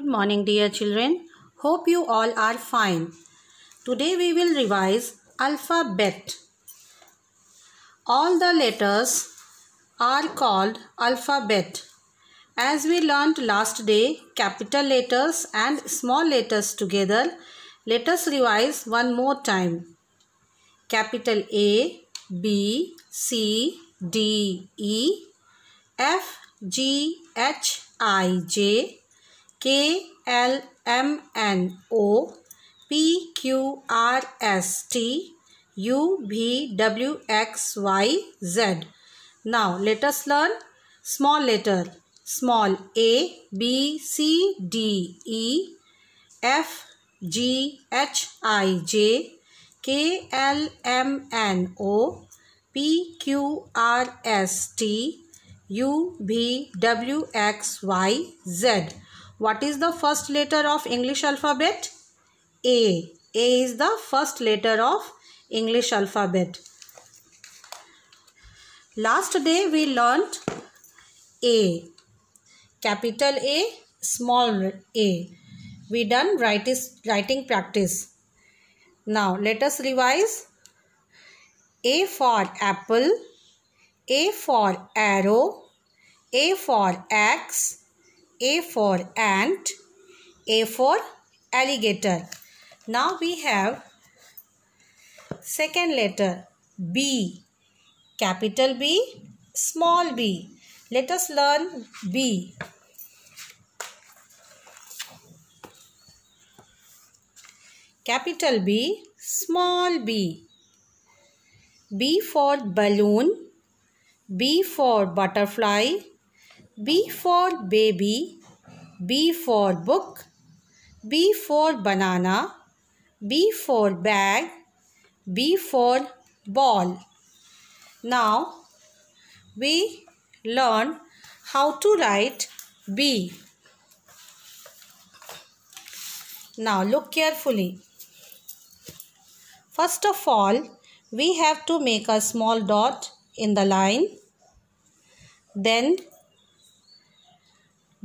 Good morning dear children. Hope you all are fine. Today we will revise alphabet. All the letters are called alphabet. As we learnt last day, capital letters and small letters together, let us revise one more time. Capital A, B, C, D, E, F, G, H, I, J, K L M N O P Q R S T U V W X Y Z. Now let us learn small letter small a b c d e f G H I J K L M N O P Q R S T U V W X Y Z what is the first letter of English alphabet? A. A is the first letter of English alphabet. Last day we learnt A. Capital A, small a. We done writing practice. Now let us revise. A for apple, A for arrow, A for axe, a for ant, A for alligator. Now we have second letter B, capital B, small b. Let us learn B. Capital B, small b. B for balloon, B for butterfly, B for baby, B for book, B for banana, B for bag, B for ball. Now we learn how to write B. Now look carefully. First of all, we have to make a small dot in the line. Then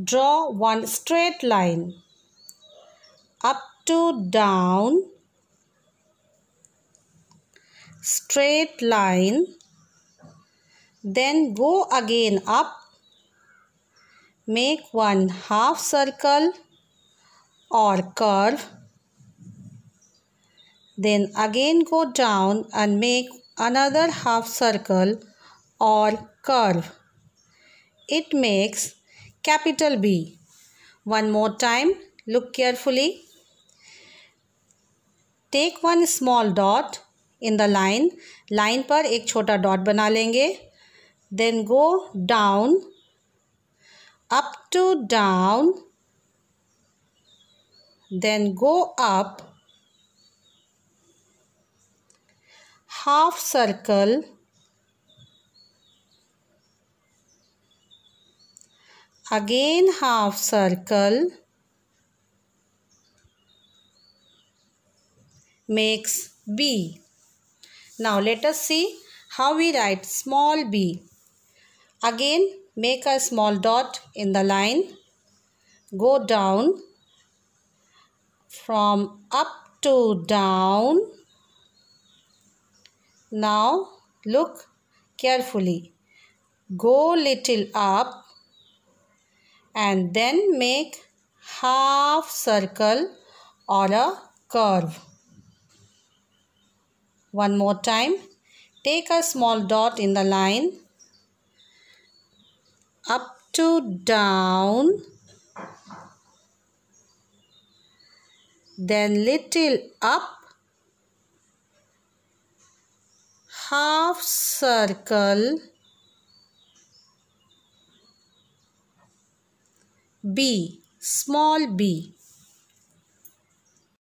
Draw one straight line up to down straight line then go again up make one half circle or curve then again go down and make another half circle or curve it makes capital B. One more time, look carefully. Take one small dot in the line line पर एक छोटा डॉट बना लेंगे then go down up to down then go up half circle again half circle makes B. Now let us see how we write small b. Again make a small dot in the line. Go down from up to down. Now look carefully. Go little up and then make half circle or a curve. One more time. Take a small dot in the line up to down then little up half circle B. Small b.